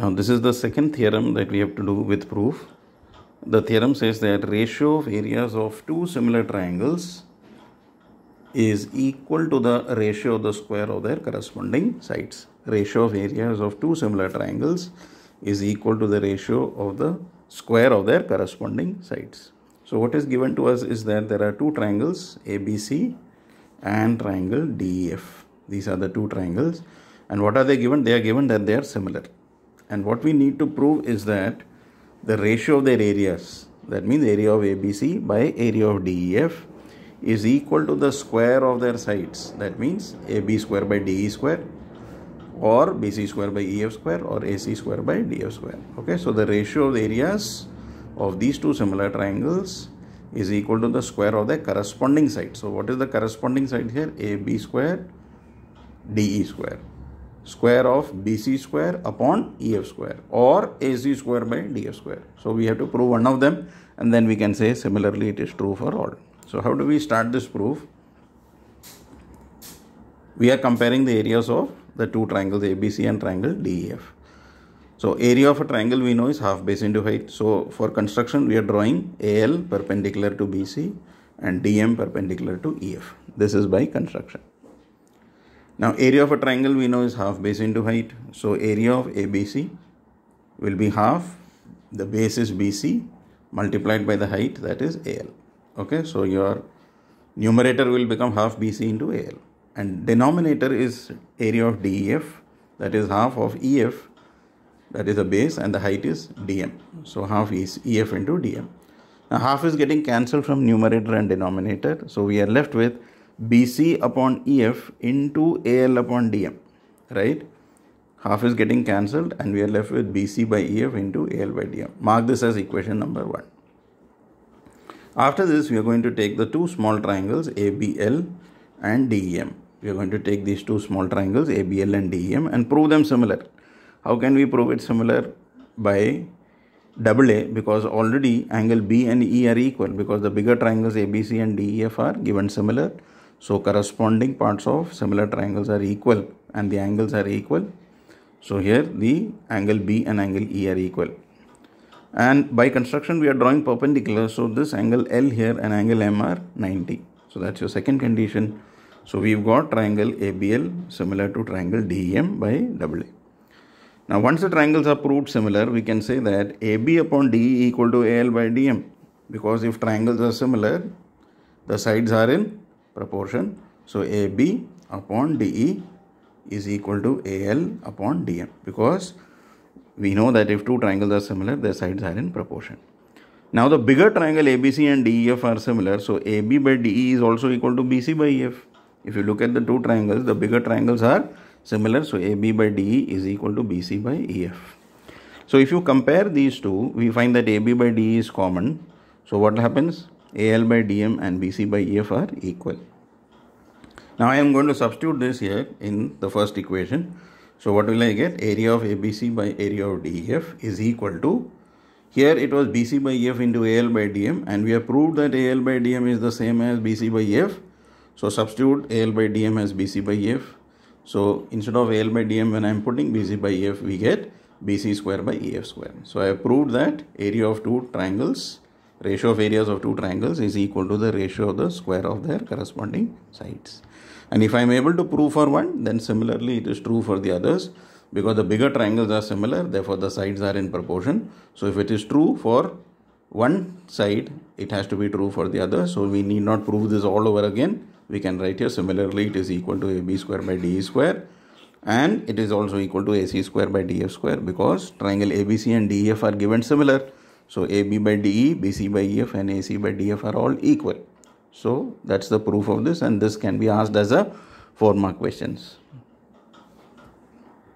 Now this is the second theorem that we have to do with proof. The theorem says that ratio of areas of two similar triangles is equal to the ratio of the square of their corresponding sides. Ratio of areas of two similar triangles is equal to the ratio of the square of their corresponding sides. So what is given to us is that there are two triangles ABC and triangle DEF. These are the two triangles and what are they given? They are given that they are similar and what we need to prove is that the ratio of their areas that means area of ABC by area of DEF is equal to the square of their sides that means AB square by DE square or BC square by EF square or AC square by DF square okay so the ratio of the areas of these two similar triangles is equal to the square of the corresponding side so what is the corresponding side here AB square DE square square of BC square upon EF square or AC square by DF square. So we have to prove one of them and then we can say similarly it is true for all. So how do we start this proof? We are comparing the areas of the two triangles ABC and triangle DEF. So area of a triangle we know is half base into height. So for construction we are drawing AL perpendicular to BC and DM perpendicular to EF. This is by construction. Now area of a triangle we know is half base into height. So area of ABC will be half. The base is BC multiplied by the height that is AL. Okay, so your numerator will become half BC into AL. And denominator is area of DEF that is half of EF that is the base and the height is DM. So half is EF into DM. Now half is getting cancelled from numerator and denominator. So we are left with BC upon EF into AL upon DM, right? Half is getting cancelled and we are left with BC by EF into AL by DM. Mark this as equation number 1. After this, we are going to take the two small triangles ABL and DEM. We are going to take these two small triangles ABL and DEM and prove them similar. How can we prove it similar? By double A because already angle B and E are equal because the bigger triangles ABC and DEF are given similar so corresponding parts of similar triangles are equal and the angles are equal. So here the angle B and angle E are equal. And by construction we are drawing perpendicular. So this angle L here and angle M are 90. So that's your second condition. So we've got triangle ABL similar to triangle DEM by AA. Now once the triangles are proved similar, we can say that AB upon DE equal to AL by DM. Because if triangles are similar, the sides are in proportion. So AB upon DE is equal to AL upon DM because we know that if two triangles are similar, their sides are in proportion. Now the bigger triangle ABC and DEF are similar. So AB by DE is also equal to BC by EF. If you look at the two triangles, the bigger triangles are similar. So AB by DE is equal to BC by EF. So if you compare these two, we find that AB by DE is common. So what happens? AL by DM and BC by EF are equal. Now I am going to substitute this here in the first equation. So what will I get? Area of ABC by area of DEF is equal to, here it was BC by EF into AL by DM and we have proved that AL by DM is the same as BC by EF. So substitute AL by DM as BC by EF. So instead of AL by DM when I am putting BC by EF we get BC square by EF square. So I have proved that area of two triangles ratio of areas of two triangles is equal to the ratio of the square of their corresponding sides. And if I am able to prove for one, then similarly it is true for the others because the bigger triangles are similar, therefore the sides are in proportion. So if it is true for one side, it has to be true for the other. So we need not prove this all over again. We can write here similarly it is equal to AB square by DE square and it is also equal to AC square by DF square because triangle ABC and DEF are given similar. So AB by DE, BC by EF and AC by DF are all equal. So that's the proof of this and this can be asked as a 4 mark questions.